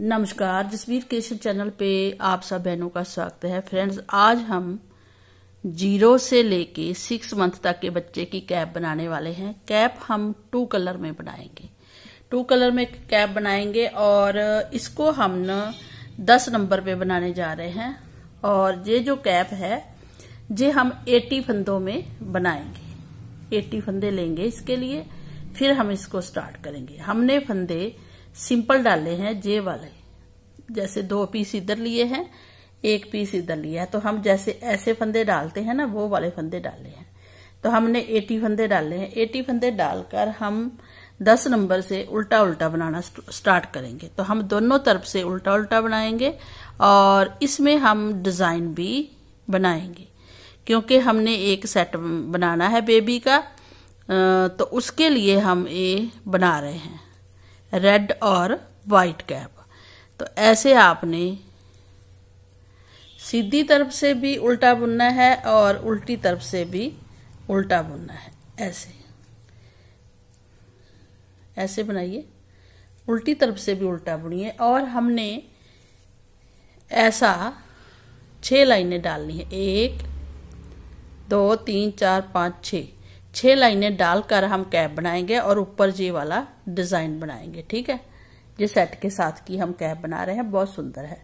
नमस्कार जसवीर केशर चैनल पे आप सब बहनों का स्वागत है फ्रेंड्स आज हम जीरो से लेके सिक्स मंथ तक के बच्चे की कैप बनाने वाले हैं कैप हम टू कलर में बनाएंगे टू कलर में कैप बनाएंगे और इसको हम न दस नंबर पे बनाने जा रहे हैं और ये जो कैप है ये हम एटी फंदों में बनाएंगे एटी फंदे लेंगे इसके लिए फिर हम इसको स्टार्ट करेंगे हमने फंदे सिंपल डाले हैं जे वाले जैसे दो पीस इधर लिए हैं एक पीस इधर लिया है तो हम जैसे ऐसे फंदे डालते हैं ना वो वाले फंदे डाले हैं तो हमने 80 फंदे डाले हैं 80 फंदे डालकर हम 10 नंबर से उल्टा उल्टा बनाना स्टार्ट करेंगे तो हम दोनों तरफ से उल्टा उल्टा बनाएंगे और इसमें हम डिज़ाइन भी बनाएंगे क्योंकि हमने एक सेट बनाना है बेबी का तो उसके लिए हम ये बना रहे हैं रेड और वाइट कैप तो ऐसे आपने सीधी तरफ से भी उल्टा बुनना है और उल्टी तरफ से भी उल्टा बुनना है ऐसे ऐसे बनाइए उल्टी तरफ से भी उल्टा बुनिए और हमने ऐसा छः लाइनें डालनी है एक दो तीन चार पाँच छः छः लाइनें डालकर हम कैप बनाएंगे और ऊपर जी वाला डिज़ाइन बनाएंगे ठीक है ये सेट के साथ की हम कैप बना रहे हैं बहुत सुंदर है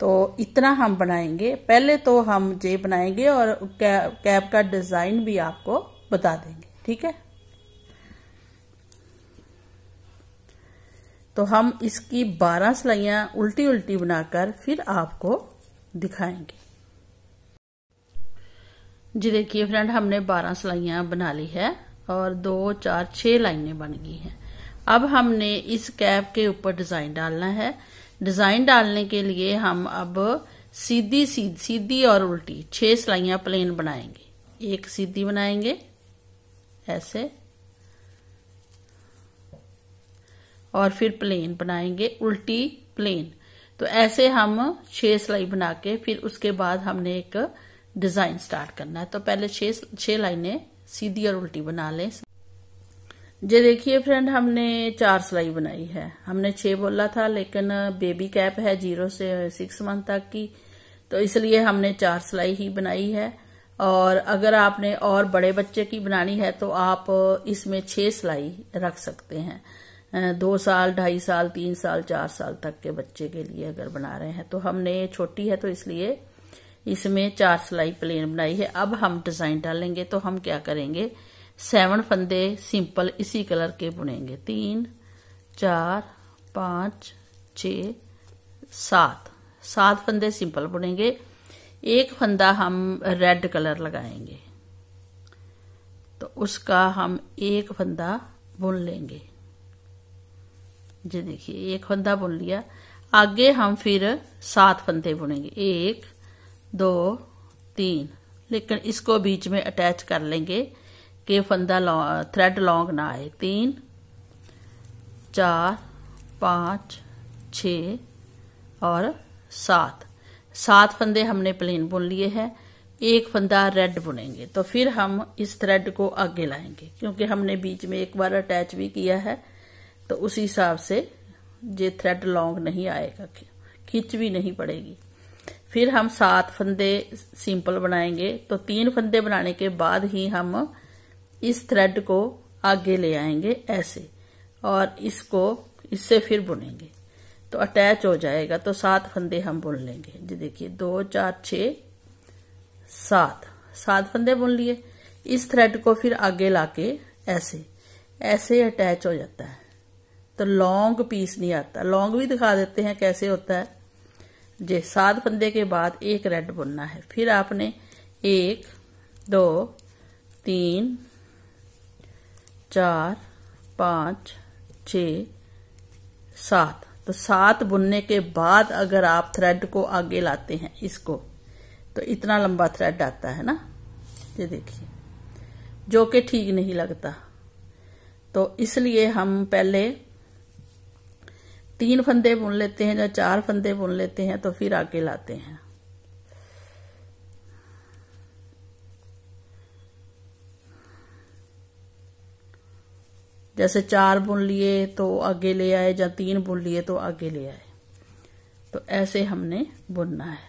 तो इतना हम बनाएंगे पहले तो हम जे बनाएंगे और कैप का डिज़ाइन भी आपको बता देंगे ठीक है तो हम इसकी 12 सिलाइयाँ उल्टी उल्टी बनाकर फिर आपको दिखाएंगे जी देखिए फ्रेंड हमने 12 सिलाइया बना ली है और दो चार छह लाइनें बन गई हैं अब हमने इस कैप के ऊपर डिजाइन डालना है डिजाइन डालने के लिए हम अब सीधी सीधी सीधी और उल्टी छह सिलाइया प्लेन बनाएंगे एक सीधी बनाएंगे ऐसे और फिर प्लेन बनाएंगे उल्टी प्लेन तो ऐसे हम छह सिलाई बना के फिर उसके बाद हमने एक डिजाइन स्टार्ट करना है तो पहले छह छह लाइनें सीधी और उल्टी बना लें जे देखिए फ्रेंड हमने चार सिलाई बनाई है हमने छह बोला था लेकिन बेबी कैप है जीरो से सिक्स मंथ तक की तो इसलिए हमने चार सिलाई ही बनाई है और अगर आपने और बड़े बच्चे की बनानी है तो आप इसमें छह सिलाई रख सकते हैं दो साल ढाई साल तीन साल चार साल तक के बच्चे के लिए अगर बना रहे हैं तो हमने छोटी है तो इसलिए इसमें चार सिलाई प्लेन बनाई है अब हम डिजाइन डालेंगे तो हम क्या करेंगे सेवन फंदे सिंपल इसी कलर के बुनेंगे तीन चार पाँच छ सात सात फंदे सिंपल बुनेंगे एक फंदा हम रेड कलर लगाएंगे तो उसका हम एक फंदा बुन लेंगे जी देखिए एक फंदा बुन लिया आगे हम फिर सात फंदे बुनेंगे एक दो तीन लेकिन इसको बीच में अटैच कर लेंगे कि फंदा थ्रेड लॉन्ग ना आए तीन चार पाँच छ और सात सात फंदे हमने प्लेन बुन लिए हैं एक फंदा रेड बुनेंगे तो फिर हम इस थ्रेड को आगे लाएंगे क्योंकि हमने बीच में एक बार अटैच भी किया है तो उसी हिसाब से ये थ्रेड लॉन्ग नहीं आएगा खींच भी नहीं पड़ेगी फिर हम सात फंदे सिंपल बनाएंगे तो तीन फंदे बनाने के बाद ही हम इस थ्रेड को आगे ले आएंगे ऐसे और इसको इससे फिर बुनेंगे तो अटैच हो जाएगा तो सात फंदे हम बुन लेंगे जी देखिए दो चार छ सात सात फंदे बुन लिए इस थ्रेड को फिर आगे लाके ऐसे ऐसे अटैच हो जाता है तो लॉन्ग पीस नहीं आता लॉन्ग भी दिखा देते हैं कैसे होता है जे सात फंदे के बाद एक रेड बुनना है फिर आपने एक दो तीन चार पाँच छ सात तो सात बुनने के बाद अगर आप थ्रेड को आगे लाते हैं इसको तो इतना लंबा थ्रेड आता है ना ये देखिए जो कि ठीक नहीं लगता तो इसलिए हम पहले तीन फंदे बुन लेते हैं या चार फंदे बुन लेते हैं तो फिर आगे लाते हैं जैसे चार बुन लिए तो आगे ले आए या तीन बुन लिए तो आगे ले आए तो ऐसे हमने बुनना है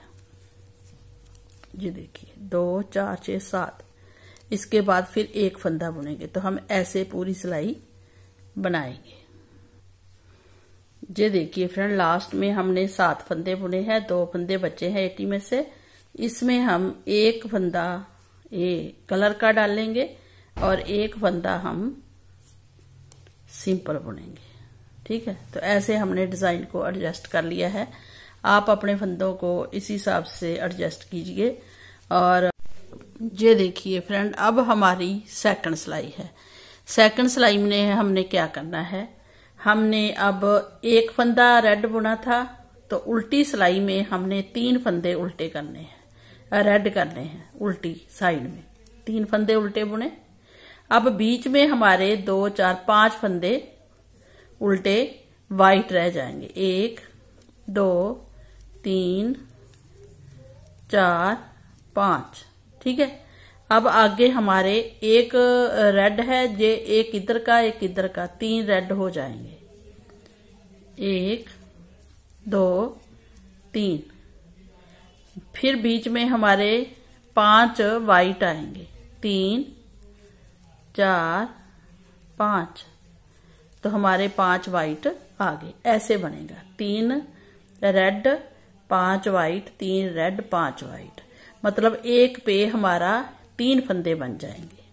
ये देखिए दो चार छ सात इसके बाद फिर एक फंदा बुनेंगे तो हम ऐसे पूरी सिलाई बनाएंगे ये देखिए फ्रेंड लास्ट में हमने सात फंदे बुने हैं दो फंदे बचे हैं एटी में से इसमें हम एक फंदा ये कलर का डालेंगे और एक फंदा हम सिंपल बुनेंगे ठीक है तो ऐसे हमने डिजाइन को एडजस्ट कर लिया है आप अपने फंदों को इसी हिसाब से एडजस्ट कीजिए और ये देखिए फ्रेंड अब हमारी सेकंड सिलाई है सेकंड सिलाई में हमने क्या करना है हमने अब एक फंदा रेड बुना था तो उल्टी सिलाई में हमने तीन फंदे उल्टे करने हैं रेड करने हैं उल्टी साइड में तीन फंदे उल्टे बुने अब बीच में हमारे दो चार पांच फंदे उल्टे वाइट रह जाएंगे एक दो तीन चार पांच ठीक है अब आगे हमारे एक रेड है ये एक इधर का एक इधर का तीन रेड हो जाएंगे एक दो तीन फिर बीच में हमारे पांच वाइट आएंगे तीन चार पांच तो हमारे पांच वाइट आ गए ऐसे बनेगा तीन रेड पांच वाइट तीन रेड पांच वाइट मतलब एक पे हमारा तीन फंदे बन जाएंगे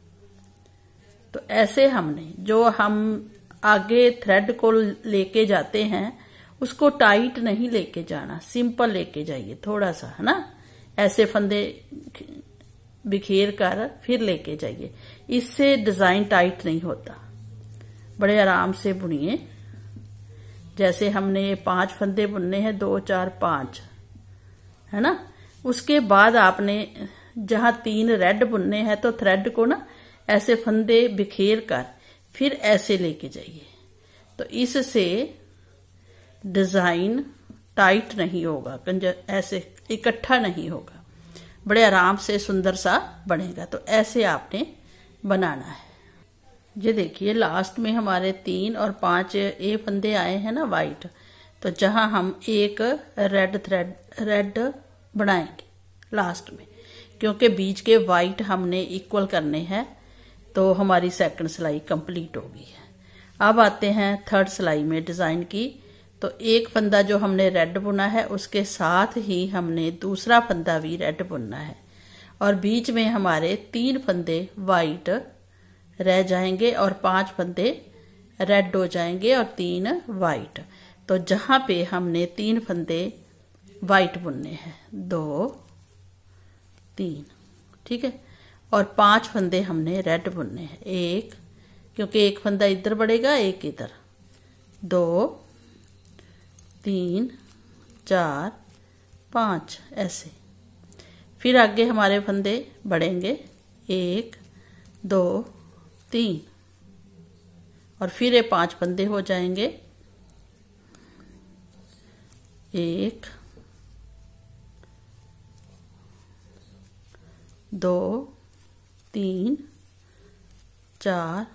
तो ऐसे हमने जो हम आगे थ्रेड को लेके जाते हैं उसको टाइट नहीं लेके जाना सिंपल लेके जाइए थोड़ा सा है ना ऐसे फंदे बिखेर कर फिर लेके जाइए इससे डिजाइन टाइट नहीं होता बड़े आराम से बुनिए जैसे हमने पांच फंदे बुनने हैं दो चार पांच है ना उसके बाद आपने जहां तीन रेड बुनने हैं तो थ्रेड को ना ऐसे फंदे बिखेर कर फिर ऐसे लेके जाइए तो इससे डिजाइन टाइट नहीं होगा कंजर ऐसे इकट्ठा नहीं होगा बड़े आराम से सुंदर सा बनेगा तो ऐसे आपने बनाना है ये देखिए लास्ट में हमारे तीन और पांच ए फंदे आए हैं ना वाइट तो जहां हम एक रेड थ्रेड रेड बनाएंगे लास्ट में क्योंकि बीच के वाइट हमने इक्वल करने हैं तो हमारी सेकंड सिलाई कंप्लीट हो गई है अब आते हैं थर्ड सिलाई में डिज़ाइन की तो एक फंदा जो हमने रेड बुना है उसके साथ ही हमने दूसरा फंदा भी रेड बुनना है और बीच में हमारे तीन फंदे वाइट रह जाएंगे और पांच फंदे रेड हो जाएंगे और तीन वाइट तो जहां पे हमने तीन फंदे वाइट बुनने हैं दो तीन ठीक है और पांच फंदे हमने रेड बुनने हैं एक क्योंकि एक फंदा इधर बढ़ेगा एक इधर दो तीन चार पांच ऐसे फिर आगे हमारे फंदे बढ़ेंगे एक दो तीन और फिर ये पांच फंदे हो जाएंगे एक दो तीन चार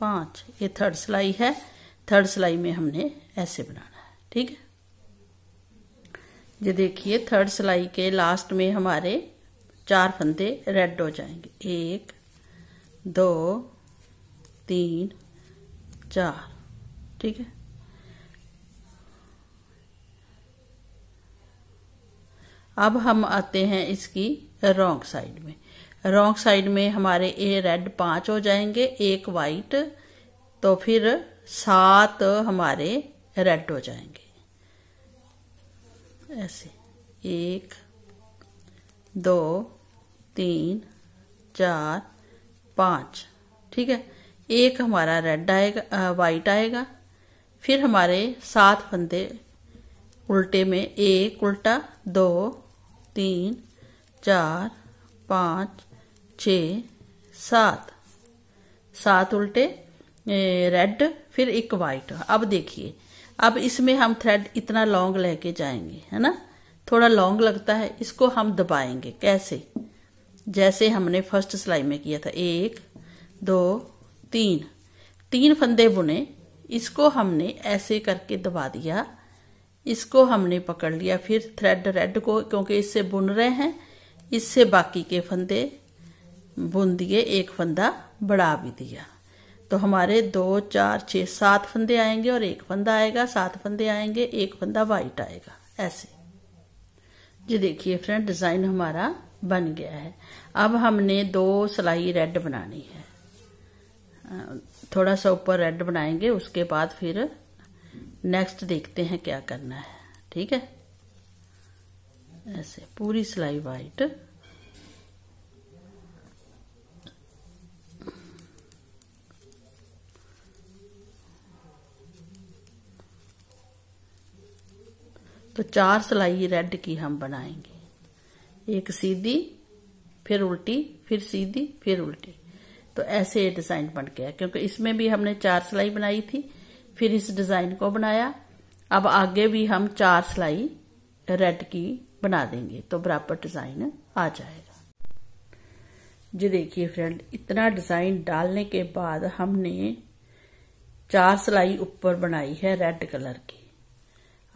पाँच ये थर्ड सिलाई है थर्ड सिलाई में हमने ऐसे बनाना है ठीक है ये देखिए थर्ड सिलाई के लास्ट में हमारे चार फंदे रेड हो जाएंगे एक दो तीन चार ठीक है अब हम आते हैं इसकी रोंग साइड में रोंग साइड में हमारे ए रेड पांच हो जाएंगे एक वाइट तो फिर सात हमारे रेड हो जाएंगे ऐसे एक दो तीन चार पांच ठीक है एक हमारा रेड आएगा वाइट आएगा फिर हमारे सात फंदे उल्टे में एक उल्टा दो तीन चार पाँच छ सात सात उल्टे रेड फिर एक वाइट अब देखिए अब इसमें हम थ्रेड इतना लॉन्ग लेके जाएंगे है ना थोड़ा लॉन्ग लगता है इसको हम दबाएंगे कैसे जैसे हमने फर्स्ट सिलाई में किया था एक दो तीन तीन फंदे बुने इसको हमने ऐसे करके दबा दिया इसको हमने पकड़ लिया फिर थ्रेड रेड को क्योंकि इससे बुन रहे हैं इससे बाकी के फंदे बुन दिए एक फंदा बढ़ा भी दिया तो हमारे दो चार छः सात फंदे आएंगे और एक फंदा आएगा सात फंदे आएंगे एक फंदा वाइट आएगा ऐसे जी देखिए फ्रेंड डिज़ाइन हमारा बन गया है अब हमने दो सिलाई रेड बनानी है थोड़ा सा ऊपर रेड बनाएंगे उसके बाद फिर नेक्स्ट देखते हैं क्या करना है ठीक है ऐसे पूरी सिलाई वाइट तो चार सिलाई रेड की हम बनाएंगे एक सीधी फिर उल्टी फिर सीधी फिर उल्टी तो ऐसे ये डिजाइन बन गया क्योंकि इसमें भी हमने चार सिलाई बनाई थी फिर इस डिजाइन को बनाया अब आगे भी हम चार सिलाई रेड की बना देंगे तो बराबर डिजाइन आ जाएगा जी देखिए फ्रेंड इतना डिजाइन डालने के बाद हमने चार सिलाई ऊपर बनाई है रेड कलर की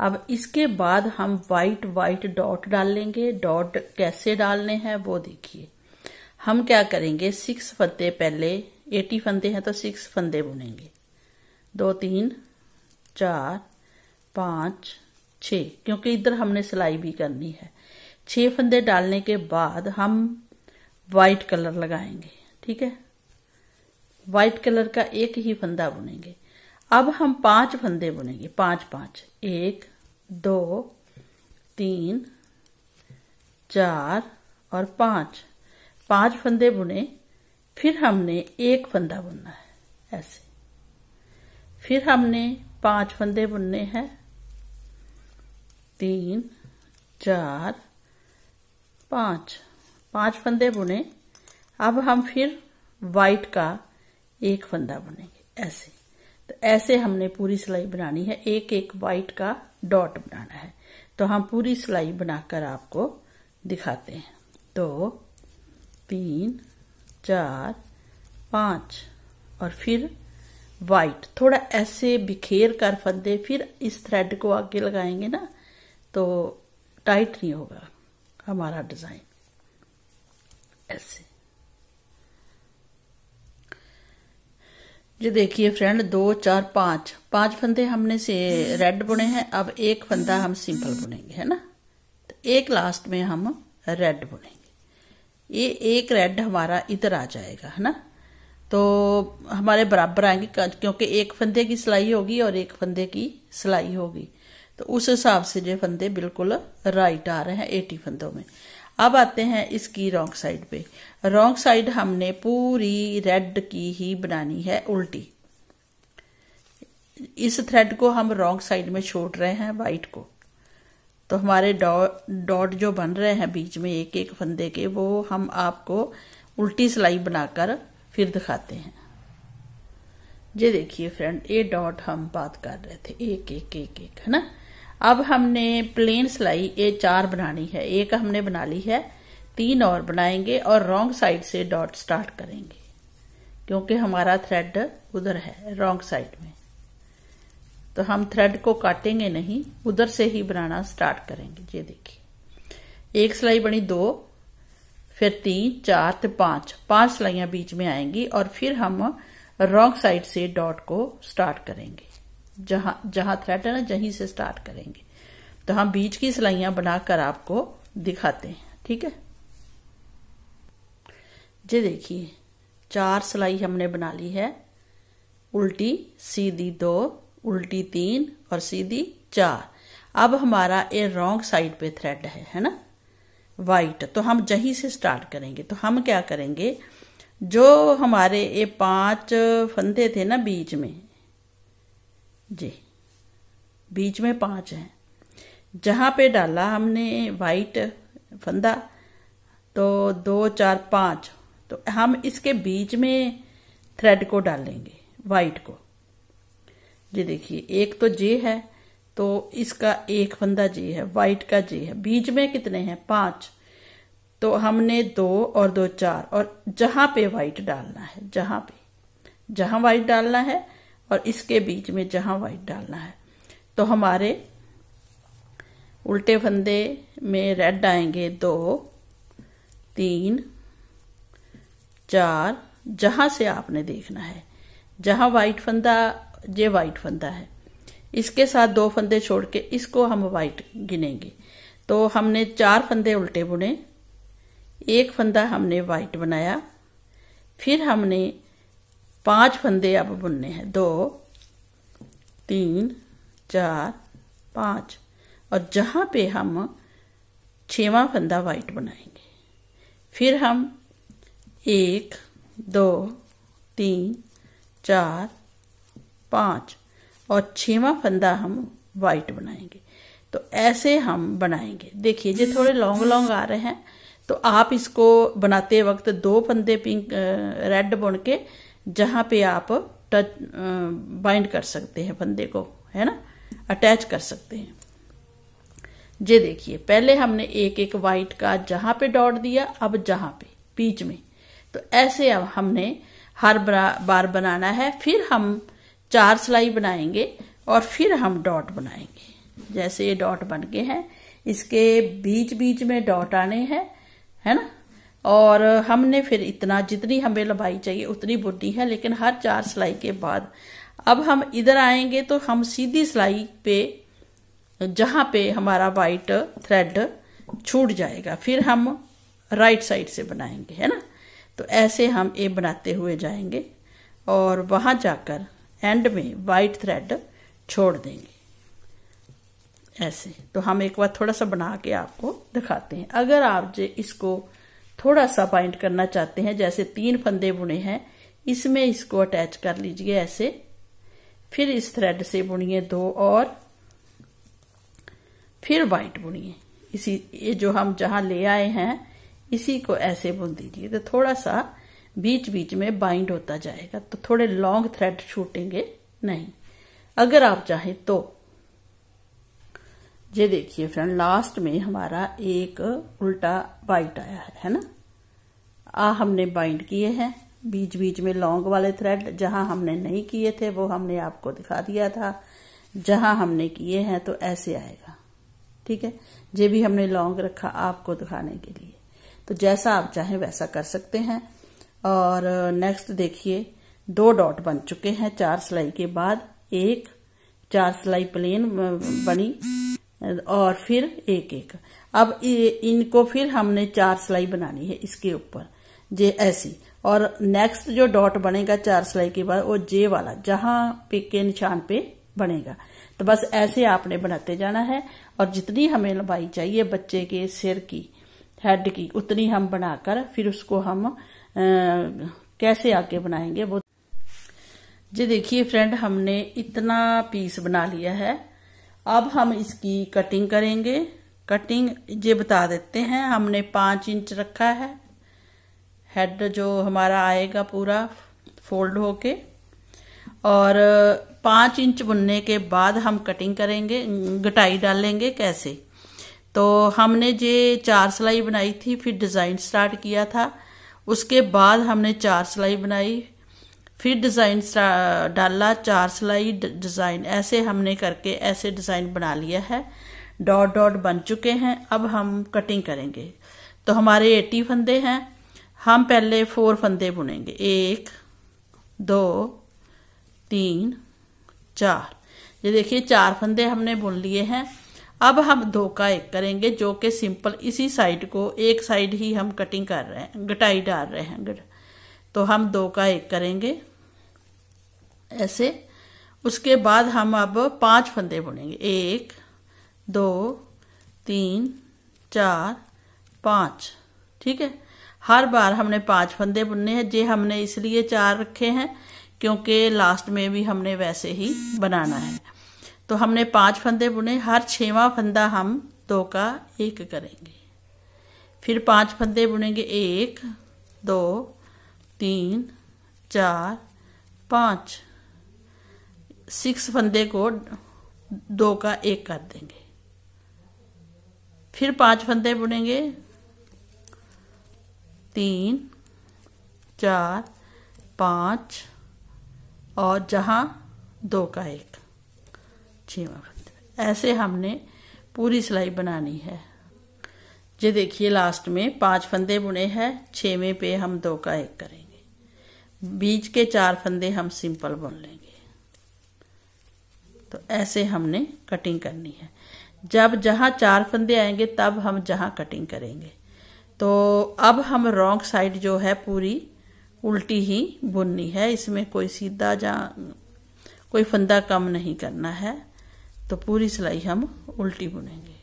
अब इसके बाद हम वाइट वाइट डॉट डाल लेंगे डॉट कैसे डालने हैं वो देखिए हम क्या करेंगे सिक्स फंदे पहले एटी फंदे हैं तो सिक्स फंदे बुनेंगे दो तीन चार पांच छः क्योंकि इधर हमने सिलाई भी करनी है छः फंदे डालने के बाद हम वाइट कलर लगाएंगे ठीक है वाइट कलर का एक ही फंदा बुनेंगे अब हम पांच फंदे बुनेंगे पांच पांच एक दो तीन चार और पांच पांच फंदे बुने फिर हमने एक फंदा बुनना है ऐसे फिर हमने पांच फंदे बुनने हैं तीन चार पाँच पांच फंदे बुने अब हम फिर वाइट का एक फंदा बुनेंगे ऐसे तो ऐसे हमने पूरी सिलाई बनानी है एक एक वाइट का डॉट बनाना है तो हम पूरी सिलाई बनाकर आपको दिखाते हैं दो तीन चार पाँच और फिर वाइट थोड़ा ऐसे बिखेर कर फंदे फिर इस थ्रेड को आगे लगाएंगे ना तो टाइट नहीं होगा हमारा डिज़ाइन ऐसे जी देखिए फ्रेंड दो चार पांच पांच फंदे हमने से रेड बुने हैं अब एक फंदा हम सिंपल बुनेंगे है ना तो एक लास्ट में हम रेड बुनेंगे ये एक रेड हमारा इधर आ जाएगा है ना तो हमारे बराबर आएंगे क्योंकि एक फंदे की सिलाई होगी और एक फंदे की सिलाई होगी तो उस हिसाब से ये फंदे बिल्कुल राइट आ रहे हैं एटी फंदों में अब आते हैं इसकी रोंग साइड पे रोंग साइड हमने पूरी रेड की ही बनानी है उल्टी इस थ्रेड को हम रोंग साइड में छोड़ रहे हैं वाइट को तो हमारे डॉट जो बन रहे हैं बीच में एक एक फंदे के वो हम आपको उल्टी सिलाई बनाकर फिर दिखाते हैं ये देखिए फ्रेंड ये डॉट हम बात कर रहे थे एक एक एक एक है ना अब हमने प्लेन सिलाई ये चार बनानी है एक हमने बना ली है तीन और बनाएंगे और रोंग साइड से डॉट स्टार्ट करेंगे क्योंकि हमारा थ्रेड उधर है रोंग साइड में तो हम थ्रेड को काटेंगे नहीं उधर से ही बनाना स्टार्ट करेंगे ये देखिए एक सिलाई बनी दो फिर तीन चार तो पांच पांच सिलाइया बीच में आएंगी और फिर हम रोंग साइड से डॉट को स्टार्ट करेंगे जहां जहां थ्रेड है ना जहीं से स्टार्ट करेंगे तो हम बीच की सिलाइया बनाकर आपको दिखाते हैं ठीक है जी देखिए चार सिलाई हमने बना ली है उल्टी सीधी दो उल्टी तीन और सीधी चार अब हमारा ये रॉन्ग साइड पे थ्रेड है है ना वाइट तो हम जहीं से स्टार्ट करेंगे तो हम क्या करेंगे जो हमारे ये पांच फंदे थे ना बीच में जी बीच में पांच है जहां पे डाला हमने वाइट फंदा तो दो चार पांच तो हम इसके बीच में थ्रेड को डालेंगे वाइट को जी देखिए एक तो जे है तो इसका एक फंदा जे है वाइट का जे है बीच में कितने हैं पांच तो हमने दो और दो चार और जहां पे वाइट डालना है जहां पे जहां वाइट डालना है और इसके बीच में जहां वाइट डालना है तो हमारे उल्टे फंदे में रेड आएंगे दो तीन चार जहां से आपने देखना है जहां वाइट फंदा ये वाइट फंदा है इसके साथ दो फंदे छोड़ के इसको हम वाइट गिनेंगे तो हमने चार फंदे उल्टे बुने एक फंदा हमने वाइट बनाया फिर हमने पांच फंदे अब बुनने हैं दो तीन चार पांच और जहां पे हम छवा फंदा वाइट बनाएंगे फिर हम एक दो तीन चार पांच और छवा फंदा हम वाइट बनाएंगे तो ऐसे हम बनाएंगे देखिए जो थोड़े लॉन्ग लॉन्ग आ रहे हैं तो आप इसको बनाते वक्त दो फंदे पिंक रेड बुन के जहाँ पे आप टच बाइंड कर सकते हैं बंदे को है ना अटैच कर सकते हैं ये देखिए पहले हमने एक एक वाइट का जहां पे डॉट दिया अब जहां पे बीच में तो ऐसे अब हमने हर बार बनाना है फिर हम चार सिलाई बनाएंगे और फिर हम डॉट बनाएंगे जैसे ये डॉट बन गए हैं इसके बीच बीच में डॉट आने हैं है ना और हमने फिर इतना जितनी हमें लंबाई चाहिए उतनी बुनी है लेकिन हर चार सिलाई के बाद अब हम इधर आएंगे तो हम सीधी सिलाई पे जहाँ पे हमारा वाइट थ्रेड छूट जाएगा फिर हम राइट साइड से बनाएंगे है ना तो ऐसे हम ये बनाते हुए जाएंगे और वहाँ जाकर एंड में वाइट थ्रेड छोड़ देंगे ऐसे तो हम एक बार थोड़ा सा बना के आपको दिखाते हैं अगर आप जो इसको थोड़ा सा बाइंड करना चाहते हैं जैसे तीन फंदे बुने हैं इसमें इसको अटैच कर लीजिए ऐसे फिर इस थ्रेड से बुनिए दो और फिर वाइट बुनिए इसी ये जो हम जहां ले आए हैं इसी को ऐसे बुन दीजिए तो थोड़ा सा बीच बीच में बाइंड होता जाएगा तो थोड़े लॉन्ग थ्रेड छूटेंगे नहीं अगर आप चाहें तो ये देखिए फ्रेंड लास्ट में हमारा एक उल्टा बाइट आया है है ना आ हमने बाइंड किए हैं बीच बीच में लॉन्ग वाले थ्रेड जहां हमने नहीं किए थे वो हमने आपको दिखा दिया था जहां हमने किए हैं तो ऐसे आएगा ठीक है ये भी हमने लॉन्ग रखा आपको दिखाने के लिए तो जैसा आप चाहें वैसा कर सकते हैं और नेक्स्ट देखिए दो डॉट बन चुके हैं चार सिलाई के बाद एक चार सिलाई प्लेन बनी और फिर एक एक अब इनको फिर हमने चार सिलाई बनानी है इसके ऊपर जे ऐसी और नेक्स्ट जो डॉट बनेगा चार सिलाई के बाद वो जे वाला जहां पे के निशान पे बनेगा तो बस ऐसे आपने बनाते जाना है और जितनी हमें लंबाई चाहिए बच्चे के सिर की हेड की उतनी हम बनाकर फिर उसको हम आ, कैसे आगे बनाएंगे वो जी देखिए फ्रेंड हमने इतना पीस बना लिया है अब हम इसकी कटिंग करेंगे कटिंग ये बता देते हैं हमने पाँच इंच रखा है हेड जो हमारा आएगा पूरा फोल्ड होके और पाँच इंच बुनने के बाद हम कटिंग करेंगे गटाई डालेंगे कैसे तो हमने ये चार सिलाई बनाई थी फिर डिज़ाइन स्टार्ट किया था उसके बाद हमने चार सिलाई बनाई फिर डिज़ाइन डाला चार सिलाई डिज़ाइन ऐसे हमने करके ऐसे डिज़ाइन बना लिया है डॉट डॉट बन चुके हैं अब हम कटिंग करेंगे तो हमारे एटी फंदे हैं हम पहले फोर फंदे बुनेंगे एक दो तीन चार ये देखिए चार फंदे हमने बुन लिए हैं अब हम दो का एक करेंगे जो कि सिंपल इसी साइड को एक साइड ही हम कटिंग कर रहे हैं गटाई डाल रहे हैं तो हम दो का एक करेंगे ऐसे उसके बाद हम अब पांच फंदे बुनेंगे एक दो तीन चार पाँच ठीक है हर बार हमने पांच फंदे बुनने हैं जे हमने इसलिए चार रखे हैं क्योंकि लास्ट में भी हमने वैसे ही बनाना है तो हमने पांच फंदे बुने हर छवा फंदा हम दो का एक करेंगे फिर पांच फंदे बुनेंगे एक दो तीन चार पाँच सिक्स फंदे को दो का एक कर देंगे फिर पांच फंदे बुनेंगे तीन चार पाँच और जहाँ दो का एक छवा फंदे ऐसे हमने पूरी सिलाई बनानी है ये देखिए लास्ट में पांच फंदे बुने हैं छवें पे हम दो का एक करेंगे बीच के चार फंदे हम सिंपल बुन लेंगे तो ऐसे हमने कटिंग करनी है जब जहाँ चार फंदे आएंगे तब हम जहाँ कटिंग करेंगे तो अब हम रॉन्ग साइड जो है पूरी उल्टी ही बुननी है इसमें कोई सीधा जा कोई फंदा कम नहीं करना है तो पूरी सिलाई हम उल्टी बुनेंगे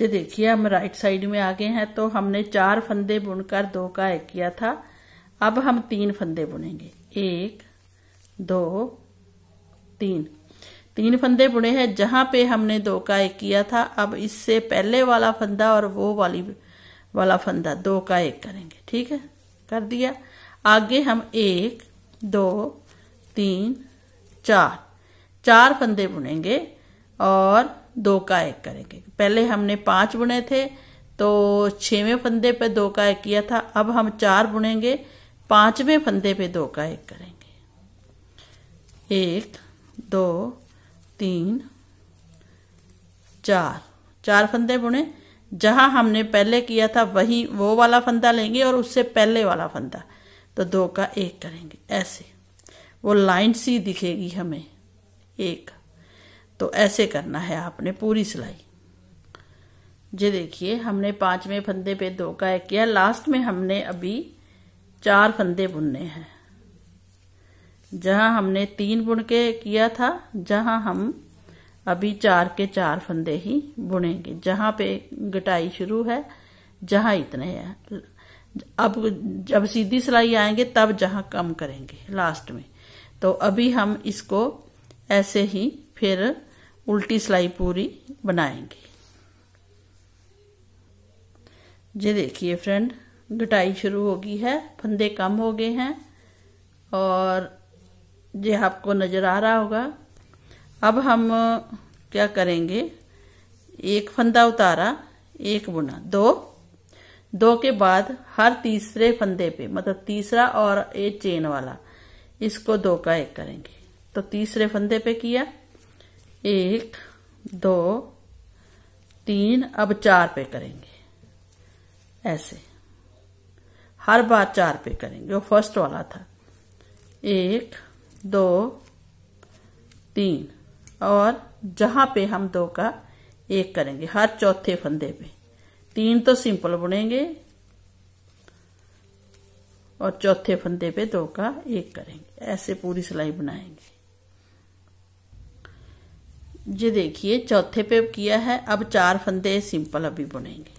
ये देखिए हम राइट साइड में आ गए हैं तो हमने चार फंदे बुनकर दो का एक किया था अब हम तीन फंदे बुनेंगे एक दो तीन तीन फंदे बुने हैं जहां पे हमने दो का एक किया था अब इससे पहले वाला फंदा और वो वाली वाला फंदा दो का एक करेंगे ठीक है कर दिया आगे हम एक दो तीन चार चार फंदे बुनेंगे और दो का एक करेंगे पहले हमने पांच बुने थे तो छवें फंदे पे दो का एक किया था अब हम चार बुनेंगे पांचवें फंदे पे दो का एक करेंगे एक दो तीन चार चार फंदे बुने जहां हमने पहले किया था वही वो वाला फंदा लेंगे और उससे पहले वाला फंदा तो दो का एक करेंगे ऐसे वो लाइन सी दिखेगी हमें एक तो ऐसे करना है आपने पूरी सिलाई जी देखिए हमने पांचवें फंदे पे दो का एक किया लास्ट में हमने अभी चार फंदे बुनने हैं जहां हमने तीन बुन के किया था जहां हम अभी चार के चार फंदे ही बुनेंगे जहां पे गटाई शुरू है जहां इतने हैं अब जब सीधी सिलाई आएंगे तब जहां कम करेंगे लास्ट में तो अभी हम इसको ऐसे ही फिर उल्टी सिलाई पूरी बनाएंगे ये देखिए फ्रेंड गटाई शुरू होगी है फंदे कम हो गए हैं और ये आपको नज़र आ रहा होगा अब हम क्या करेंगे एक फंदा उतारा एक बुना दो दो के बाद हर तीसरे फंदे पे मतलब तीसरा और ये चेन वाला इसको दो का एक करेंगे तो तीसरे फंदे पे किया एक दो तीन अब चार पे करेंगे ऐसे हर बार चार पे करेंगे वो फर्स्ट वाला था एक दो तीन और जहां पे हम दो का एक करेंगे हर चौथे फंदे पे तीन तो सिंपल बुनेंगे और चौथे फंदे पे दो का एक करेंगे ऐसे पूरी सिलाई बनाएंगे ये देखिए चौथे पे किया है अब चार फंदे सिंपल अभी बुनेंगे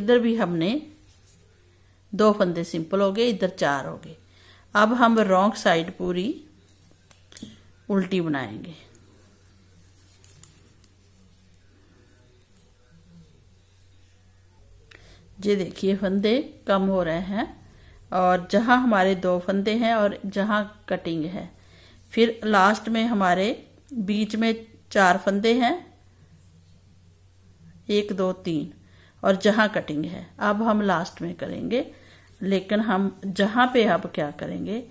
इधर भी हमने दो फंदे सिंपल हो गए इधर चार हो गए अब हम रोंग साइड पूरी उल्टी बनाएंगे ये देखिए फंदे कम हो रहे हैं और जहां हमारे दो फंदे हैं और जहां कटिंग है फिर लास्ट में हमारे बीच में चार फंदे हैं एक दो तीन और जहां कटिंग है अब हम लास्ट में करेंगे लेकिन हम जहां पे अब क्या करेंगे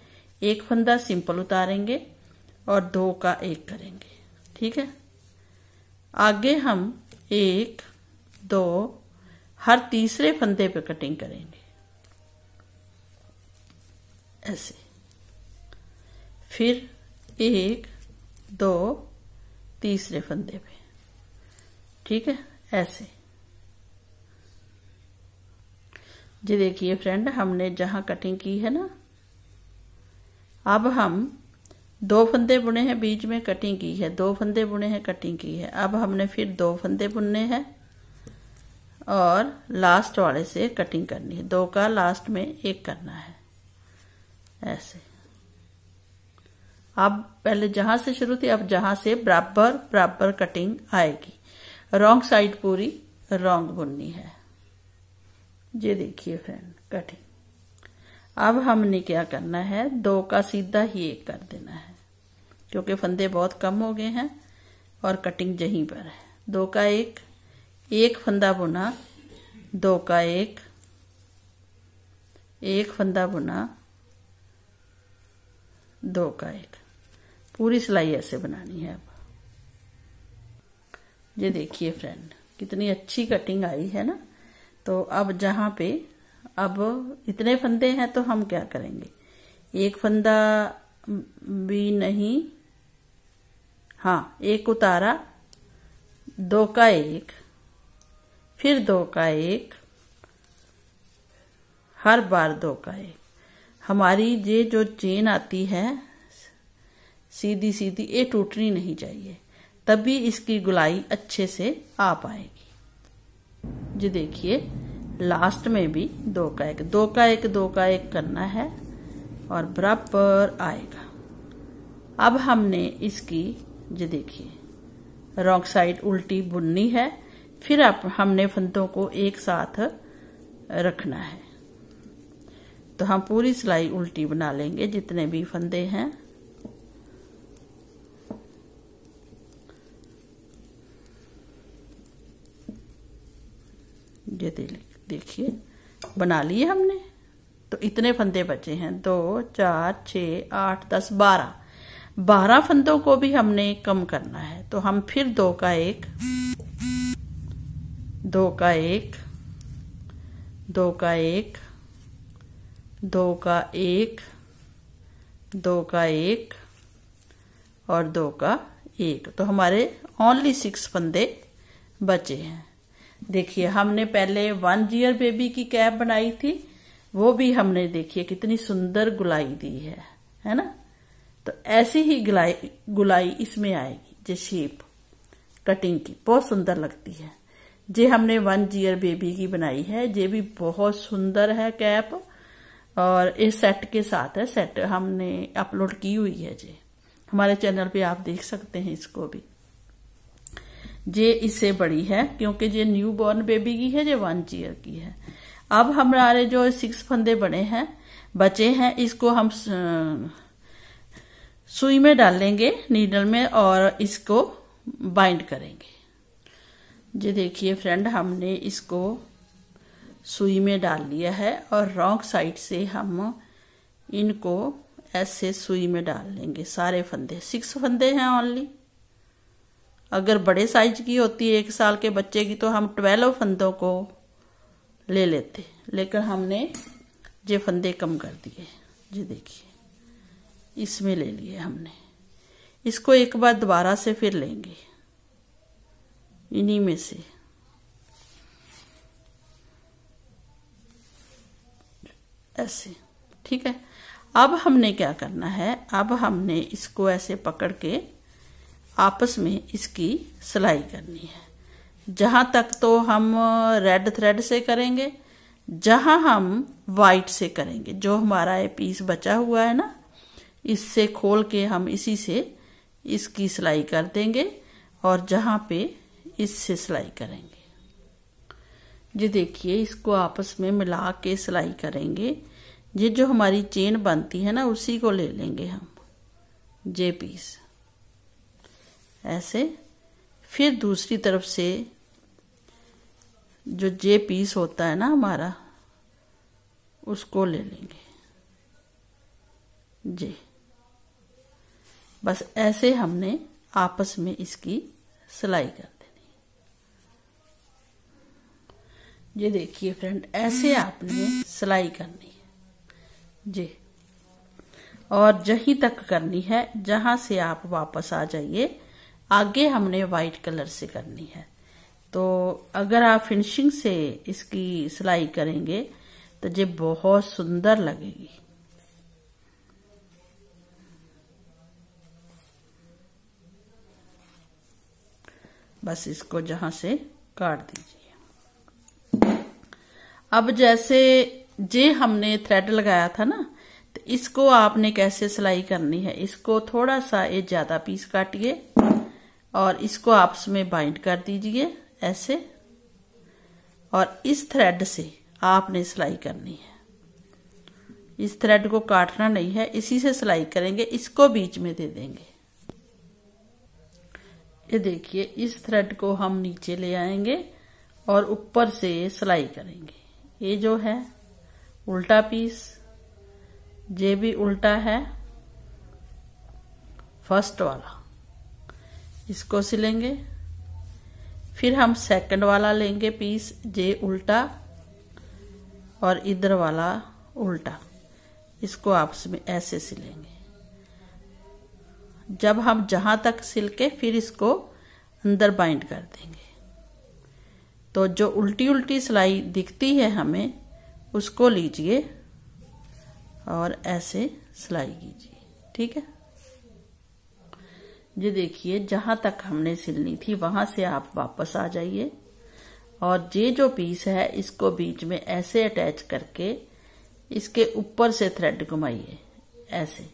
एक फंदा सिंपल उतारेंगे और दो का एक करेंगे ठीक है आगे हम एक दो हर तीसरे फंदे पे कटिंग करेंगे ऐसे फिर एक दो तीसरे फंदे पे ठीक है ऐसे ये देखिए फ्रेंड हमने जहाँ कटिंग की है ना अब हम दो फंदे बुने हैं बीच में कटिंग की है दो फंदे बुने हैं कटिंग की है अब हमने फिर दो फंदे बुनने हैं और लास्ट वाले से कटिंग करनी है दो का लास्ट में एक करना है ऐसे अब पहले जहां से शुरू थी अब जहां से बराबर बराबर कटिंग आएगी रोंग साइड पूरी रोंग बुननी है ये देखिए फ्रेंड कटिंग अब हमने क्या करना है दो का सीधा ही एक कर देना है क्योंकि फंदे बहुत कम हो गए हैं और कटिंग यहीं पर है दो का एक एक फंदा बुना दो का एक एक फंदा बुना दो का एक पूरी सिलाई ऐसे बनानी है अब ये देखिए फ्रेंड कितनी अच्छी कटिंग आई है ना तो अब जहां पे अब इतने फंदे हैं तो हम क्या करेंगे एक फंदा भी नहीं हाँ एक उतारा दो का एक फिर दो का एक हर बार दो का एक हमारी ये जो चेन आती है सीधी सीधी ये टूटनी नहीं चाहिए तभी इसकी गुलाई अच्छे से आ पाएगी जी देखिए लास्ट में भी दो का एक दो का एक दो का एक करना है और बराबर आएगा अब हमने इसकी जो देखिए रॉन्ग साइड उल्टी बुननी है फिर आप हमने फंदों को एक साथ रखना है तो हम पूरी सिलाई उल्टी बना लेंगे जितने भी फंदे हैं ये दे देखिए बना लिए हमने तो इतने फंदे बचे हैं दो चार छ आठ दस बारह बारह फंदों को भी हमने कम करना है तो हम फिर दो का एक दो का एक दो का एक दो का एक दो का एक और दो का एक तो हमारे ओनली सिक्स फंदे बचे हैं देखिए हमने पहले वन ईयर बेबी की कैप बनाई थी वो भी हमने देखिए कितनी सुंदर गुलाई दी है है ना तो ऐसी ही गुलाई गुलाई इसमें आएगी जो शेप कटिंग की बहुत सुंदर लगती है जे हमने वन जीयर बेबी की बनाई है जे भी बहुत सुंदर है कैप और इस सेट के साथ है सेट हमने अपलोड की हुई है जे हमारे चैनल पे आप देख सकते हैं इसको भी जे इससे बड़ी है क्योंकि जे न्यू बॉर्न बेबी की है जे वन ईयर की है अब हमारे जो सिक्स फंदे बने हैं बचे हैं इसको हम सुई में डाल लेंगे नीडल में और इसको बाइंड करेंगे ये देखिए फ्रेंड हमने इसको सुई में डाल लिया है और रॉन्ग साइड से हम इनको ऐसे सुई में डाल लेंगे सारे फंदे सिक्स फंदे हैं ओनली अगर बड़े साइज की होती है एक साल के बच्चे की तो हम ट्वेल्व फंदों को ले लेते लेकिन हमने ये फंदे कम कर दिए ये देखिए इसमें ले लिए हमने इसको एक बार दोबारा से फिर लेंगे इन्हीं में से ऐसे ठीक है अब हमने क्या करना है अब हमने इसको ऐसे पकड़ के आपस में इसकी सिलाई करनी है जहाँ तक तो हम रेड थ्रेड से करेंगे जहाँ हम वाइट से करेंगे जो हमारा ये पीस बचा हुआ है ना इससे खोल के हम इसी से इसकी सिलाई कर देंगे और जहाँ पे इससे सिलाई करेंगे जी देखिए इसको आपस में मिला के सिलाई करेंगे ये जो हमारी चेन बनती है ना उसी को ले लेंगे हम जे पीस ऐसे फिर दूसरी तरफ से जो जे पीस होता है ना हमारा उसको ले लेंगे जे बस ऐसे हमने आपस में इसकी सिलाई कर देनी ये देखिए फ्रेंड ऐसे हम्म। आपने सिलाई करनी है जी और जहीं तक करनी है जहां से आप वापस आ जाइए आगे हमने वाइट कलर से करनी है तो अगर आप फिनिशिंग से इसकी सिलाई करेंगे तो ये बहुत सुंदर लगेगी बस इसको जहां से काट दीजिए अब जैसे जे हमने थ्रेड लगाया था ना तो इसको आपने कैसे सिलाई करनी है इसको थोड़ा सा ये ज्यादा पीस काटिए और इसको आपस में बाइंड कर दीजिए ऐसे और इस थ्रेड से आपने सिलाई करनी है इस थ्रेड को काटना नहीं है इसी से सिलाई करेंगे इसको बीच में दे देंगे ये देखिए इस थ्रेड को हम नीचे ले आएंगे और ऊपर से सिलाई करेंगे ये जो है उल्टा पीस ये भी उल्टा है फर्स्ट वाला इसको सिलेंगे फिर हम सेकंड वाला लेंगे पीस जे उल्टा और इधर वाला उल्टा इसको आपस में ऐसे सिलेंगे जब हम जहां तक सिल के फिर इसको अंदर बाइंड कर देंगे तो जो उल्टी उल्टी सिलाई दिखती है हमें उसको लीजिए और ऐसे सिलाई कीजिए ठीक है ये देखिए जहां तक हमने सिलनी थी वहां से आप वापस आ जाइए और ये जो पीस है इसको बीच में ऐसे अटैच करके इसके ऊपर से थ्रेड घुमाइए ऐसे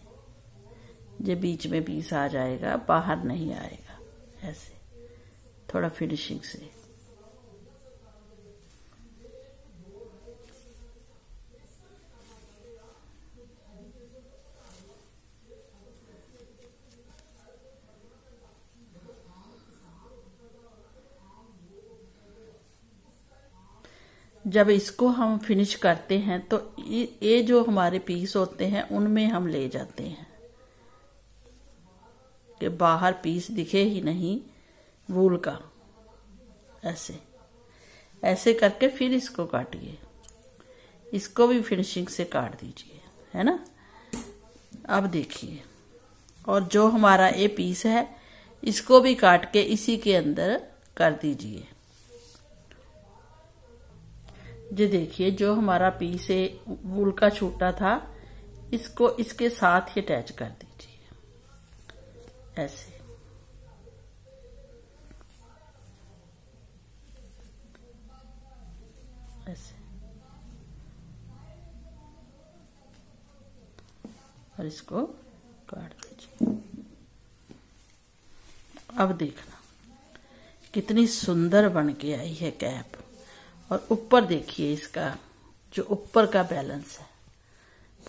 ये बीच में पीस आ जाएगा बाहर नहीं आएगा ऐसे थोड़ा फिनिशिंग से जब इसको हम फिनिश करते हैं तो ये जो हमारे पीस होते हैं उनमें हम ले जाते हैं कि बाहर पीस दिखे ही नहीं वूल का ऐसे ऐसे करके फिर इसको काटिए इसको भी फिनिशिंग से काट दीजिए है ना अब देखिए और जो हमारा ये पीस है इसको भी काट के इसी के अंदर कर दीजिए ये देखिए जो हमारा पीस है वूल का छूटा था इसको इसके साथ ही अटैच कर दीजिए ऐसे ऐसे और इसको काट दीजिए अब देखना कितनी सुंदर बन के आई है कैप और ऊपर देखिए इसका जो ऊपर का बैलेंस है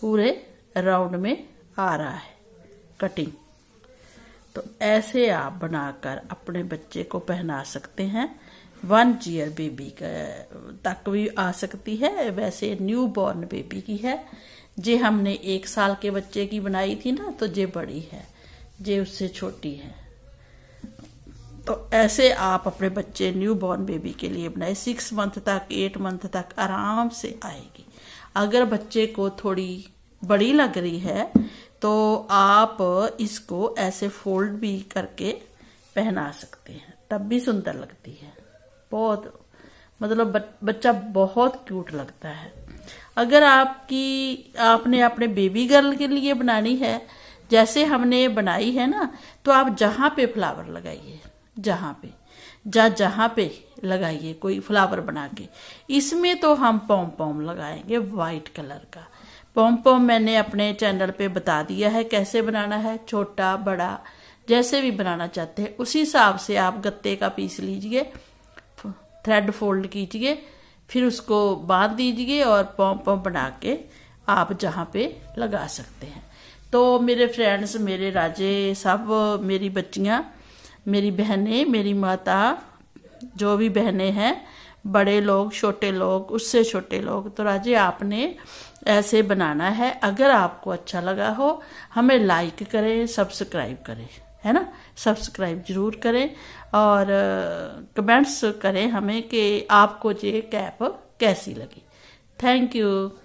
पूरे राउंड में आ रहा है कटिंग तो ऐसे आप बनाकर अपने बच्चे को पहना सकते हैं वन जीयर बेबी का तक भी आ सकती है वैसे न्यू बॉर्न बेबी की है जे हमने एक साल के बच्चे की बनाई थी ना तो जे बड़ी है जे उससे छोटी है तो ऐसे आप अपने बच्चे न्यू बॉर्न बेबी के लिए बनाए सिक्स मंथ तक एट मंथ तक आराम से आएगी अगर बच्चे को थोड़ी बड़ी लग रही है तो आप इसको ऐसे फोल्ड भी करके पहना सकते हैं तब भी सुंदर लगती है बहुत मतलब बच्चा बहुत क्यूट लगता है अगर आपकी आपने अपने बेबी गर्ल के लिए बनानी है जैसे हमने बनाई है ना तो आप जहाँ पे फ्लावर लगाइए जहाँ पे जा जहाँ पे लगाइए कोई फ्लावर बना के इसमें तो हम पॉम पॉम लगाएंगे वाइट कलर का पॉम पॉम मैंने अपने चैनल पे बता दिया है कैसे बनाना है छोटा बड़ा जैसे भी बनाना चाहते हैं उसी हिसाब से आप गत्ते का पीस लीजिए थ्रेड फोल्ड कीजिए फिर उसको बांध दीजिए और पॉम पॉम बना के आप जहाँ पे लगा सकते हैं तो मेरे फ्रेंड्स मेरे राजे सब मेरी बच्चियाँ मेरी बहनें मेरी माता जो भी बहनें हैं बड़े लोग छोटे लोग उससे छोटे लोग तो राजे आपने ऐसे बनाना है अगर आपको अच्छा लगा हो हमें लाइक करें सब्सक्राइब करें है ना सब्सक्राइब जरूर करें और कमेंट्स करें हमें कि आपको ये कैप कैसी लगी थैंक यू